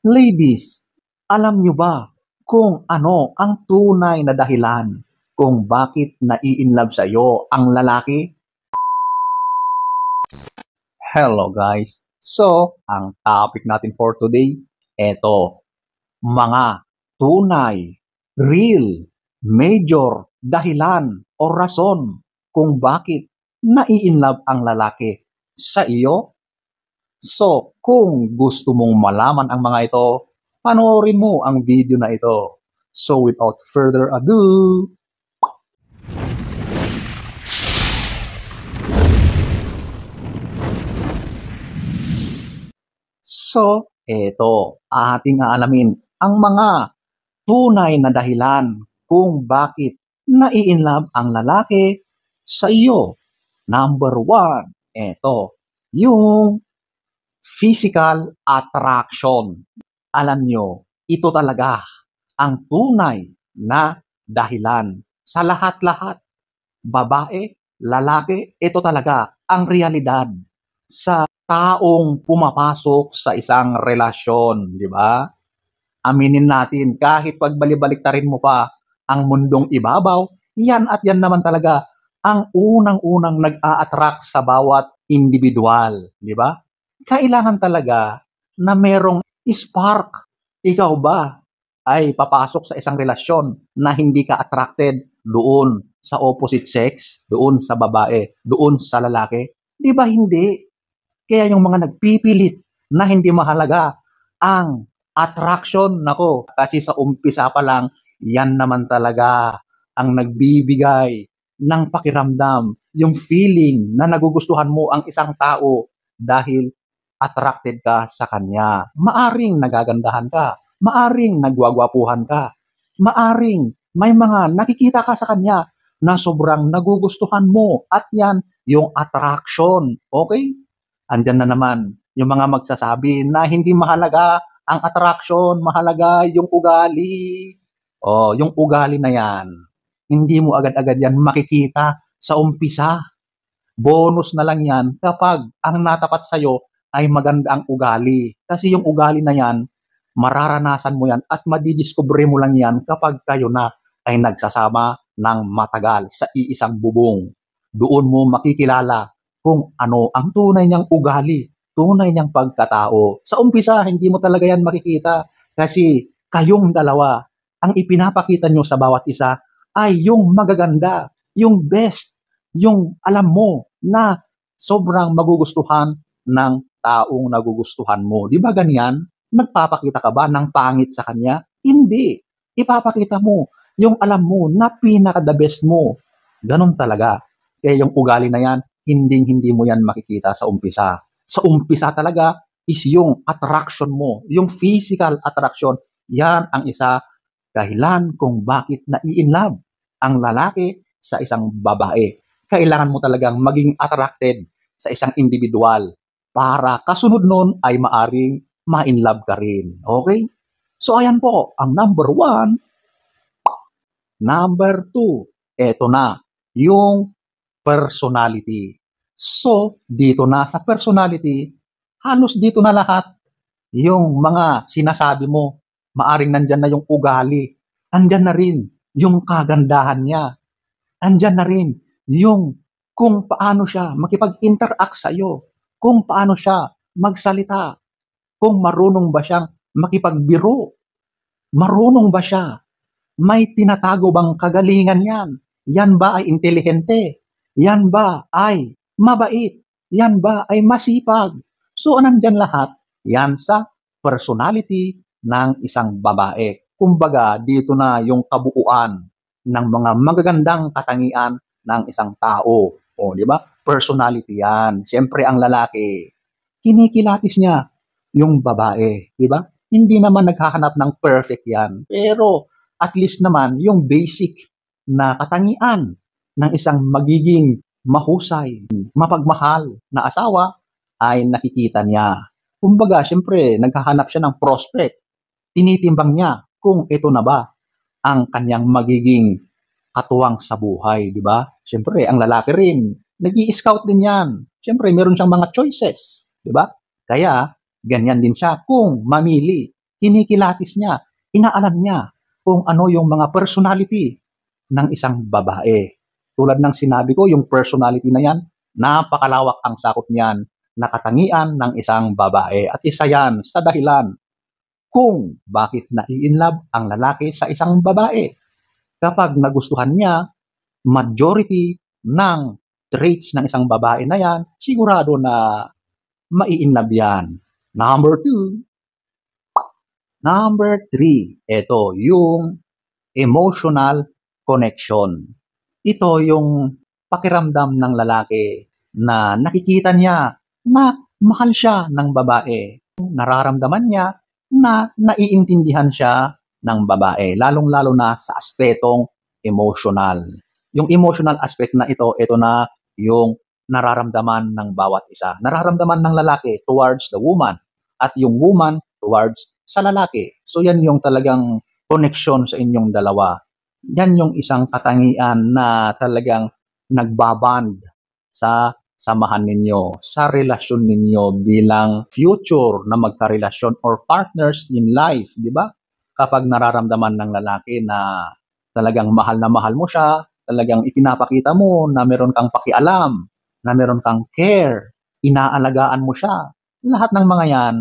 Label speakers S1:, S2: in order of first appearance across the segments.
S1: Ladies, alam nyo ba kung ano ang tunay na dahilan kung bakit naiinlove sa iyo ang lalaki? Hello guys! So, ang topic natin for today, eto, mga tunay, real, major dahilan o rason kung bakit naiinlove ang lalaki sa iyo. So, kung gusto mong malaman ang mga ito, panoorin mo ang video na ito. So without further ado, So, eto, ating aalamin ang mga tunay na dahilan kung bakit naiinlove ang lalaki sa iyo. Number one, eto, yung physical attraction. Alam nyo, ito talaga ang tunay na dahilan sa lahat-lahat. Babae, lalaki, ito talaga ang realidad sa taong pumapasok sa isang relasyon, di ba? Aminin natin, kahit pagbalibalik rin mo pa ang mundong ibabaw, yan at yan naman talaga ang unang-unang nag-a-attract sa bawat individual, di ba? kailangan talaga na merong spark. Ikaw ba ay papasok sa isang relasyon na hindi ka attracted doon sa opposite sex, doon sa babae, doon sa lalaki? Di ba hindi? Kaya yung mga nagpipilit na hindi mahalaga ang attraction, nako, kasi sa umpisa pa lang, yan naman talaga ang nagbibigay ng pakiramdam, yung feeling na nagugustuhan mo ang isang tao dahil attracted ka sa kanya. Maaring nagagandahan ka, maaring nagwagwapuhan ka, maaring may mga nakikita ka sa kanya na sobrang nagugustuhan mo at yan yung attraction. Okay? Andyan na naman yung mga magsasabi na hindi mahalaga ang attraction, mahalaga yung ugali. Oh, yung ugali na yan. Hindi mo agad-agad yan makikita sa umpisa. Bonus na lang yan kapag ang natapat sa'yo ay maganda ang ugali. Kasi yung ugali na yan, mararanasan mo yan at madidiskubre mo lang yan kapag kayo na ay nagsasama ng matagal sa iisang bubong. Doon mo makikilala kung ano ang tunay niyang ugali, tunay niyang pagkatao. Sa umpisa, hindi mo talaga yan makikita kasi kayong dalawa, ang ipinapakita nyo sa bawat isa ay yung magaganda, yung best, yung alam mo na sobrang magugustuhan ng taong nagugustuhan mo. Di ba ganyan? Nagpapakita ka ba ng pangit sa kanya? Hindi. Ipapakita mo yung alam mo na pinaka-the best mo. Ganon talaga. Kaya eh, yung ugali na yan, hindi-hindi mo yan makikita sa umpisa. Sa umpisa talaga is yung attraction mo, yung physical attraction. Yan ang isa dahilan kung bakit nai-inlove ang lalaki sa isang babae. Kailangan mo talagang maging attracted sa isang individual para kasunod nun ay maaring ma-inlove ka rin. Okay? So, ayan po, ang number one. Number two, eto na, yung personality. So, dito na sa personality, halos dito na lahat yung mga sinasabi mo. Maaring nandyan na yung ugali. Andyan na rin yung kagandahan niya. Andyan na rin yung kung paano siya makipag-interact sa iyo, kung paano siya magsalita, kung marunong ba siyang makipagbiro, marunong ba siya, may tinatago bang kagalingan yan, yan ba ay intelihente, yan ba ay mabait, yan ba ay masipag. So, nandyan lahat, yan sa personality ng isang babae. Kumbaga, dito na yung kabuuan ng mga magagandang katangian ng isang tao. O, di ba? personality yan. Siyempre, ang lalaki, kinikilatis niya yung babae, di ba? Hindi naman naghahanap ng perfect yan. Pero, at least naman, yung basic na katangian ng isang magiging mahusay, mapagmahal na asawa ay nakikita niya. Kumbaga, siyempre, naghahanap siya ng prospect. Tinitimbang niya kung ito na ba ang kanyang magiging katuwang sa buhay, di ba? Siyempre, ang lalaki rin, nag scout din yan. Siyempre, meron siyang mga choices. Di ba? Kaya, ganyan din siya. Kung mamili, kinikilatis niya, inaalam niya kung ano yung mga personality ng isang babae. Tulad ng sinabi ko, yung personality na yan, napakalawak ang sakop niyan katangian ng isang babae. At isa yan sa dahilan kung bakit nai-inlove ang lalaki sa isang babae. Kapag nagustuhan niya, majority ng traits ng isang babae na yan, sigurado na maiinlove yan. Number two, number three, ito yung emotional connection. Ito yung pakiramdam ng lalaki na nakikita niya na mahal siya ng babae. Nararamdaman niya na naiintindihan siya ng babae, lalong-lalo na sa aspetong emotional. Yung emotional aspect na ito, ito na yung nararamdaman ng bawat isa. Nararamdaman ng lalaki towards the woman at yung woman towards sa lalaki. So yan yung talagang connection sa inyong dalawa. Yan yung isang katangian na talagang nagbaband sa samahan ninyo, sa relasyon ninyo bilang future na magkarelasyon or partners in life, di ba? Kapag nararamdaman ng lalaki na talagang mahal na mahal mo siya, Talagang ipinapakita mo na meron kang pakialam, na meron kang care, inaalagaan mo siya. Lahat ng mga yan,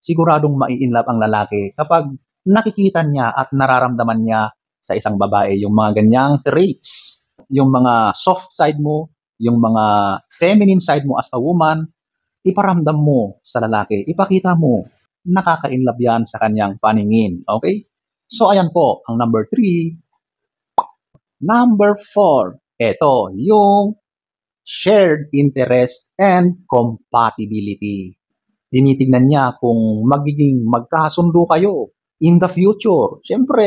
S1: siguradong maiinlove ang lalaki kapag nakikita niya at nararamdaman niya sa isang babae yung mga ganyang traits, yung mga soft side mo, yung mga feminine side mo as a woman, iparamdam mo sa lalaki, ipakita mo, nakakainlove yan sa kanyang paningin. Okay? So, ayan po, ang number three, Number four, ito, yung shared interest and compatibility. Tinitignan niya kung magiging magkasundo kayo in the future. Siyempre,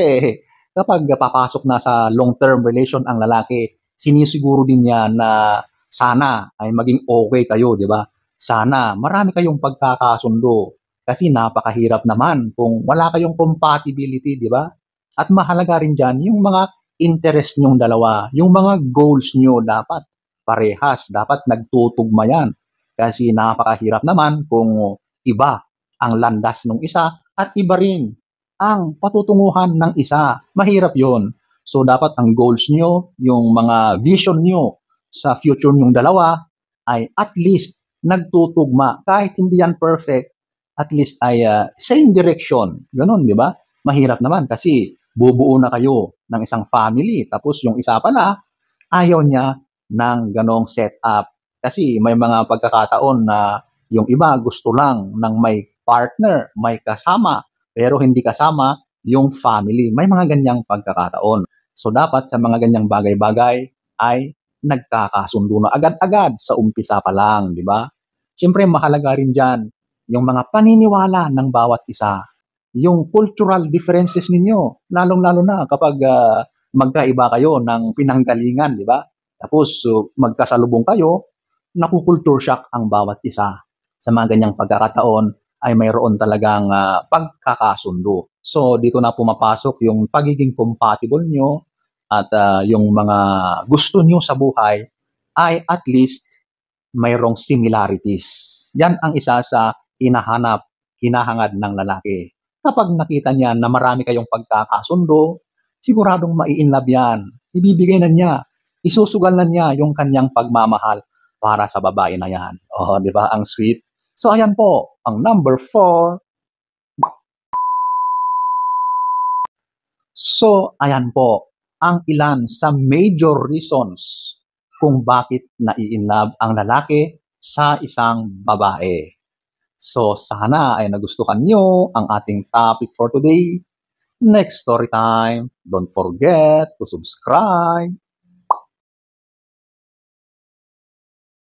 S1: kapag papasok na sa long-term relation ang lalaki, sinisiguro din niya na sana ay maging okay kayo, di ba? Sana marami kayong pagkakasundo kasi napakahirap naman kung wala kayong compatibility, di ba? At mahalaga rin dyan yung mga interest nyong dalawa, yung mga goals nyo dapat parehas, dapat nagtutugma yan. Kasi napakahirap naman kung iba ang landas ng isa at iba rin ang patutunguhan ng isa. Mahirap yon. So dapat ang goals nyo, yung mga vision nyo sa future nyong dalawa ay at least nagtutugma. Kahit hindi yan perfect, at least ay uh, same direction. Ganon, di ba? Mahirap naman kasi bubuo na kayo ng isang family. Tapos yung isa pala, ayaw niya ng ganong setup. Kasi may mga pagkakataon na yung iba gusto lang ng may partner, may kasama, pero hindi kasama yung family. May mga ganyang pagkakataon. So dapat sa mga ganyang bagay-bagay ay nagkakasundo na agad-agad sa umpisa pa lang, di ba? Siyempre, mahalaga rin dyan yung mga paniniwala ng bawat isa yung cultural differences ninyo, lalong-lalo na kapag uh, magkaiba kayo ng pinanggalingan, di ba? Tapos uh, magkasalubong kayo, nakukulture shock ang bawat isa. Sa mga ganyang pagkakataon ay mayroon talagang uh, pagkakasundo. So dito na pumapasok yung pagiging compatible nyo at uh, yung mga gusto nyo sa buhay ay at least mayroong similarities. Yan ang isa sa hinahanap, hinahangad ng lalaki. Kapag nakita niya na marami kayong pagkakasundo, siguradong maiinlove yan. Ibibigay na niya, isusugal na niya yung kanyang pagmamahal para sa babae na yan. Oh, di ba? Ang sweet. So, ayan po, ang number four. So, ayan po, ang ilan sa major reasons kung bakit naiinlove ang lalaki sa isang babae. So sana ay nagustuhan nyo ang ating topic for today. Next story time. Don't forget to subscribe.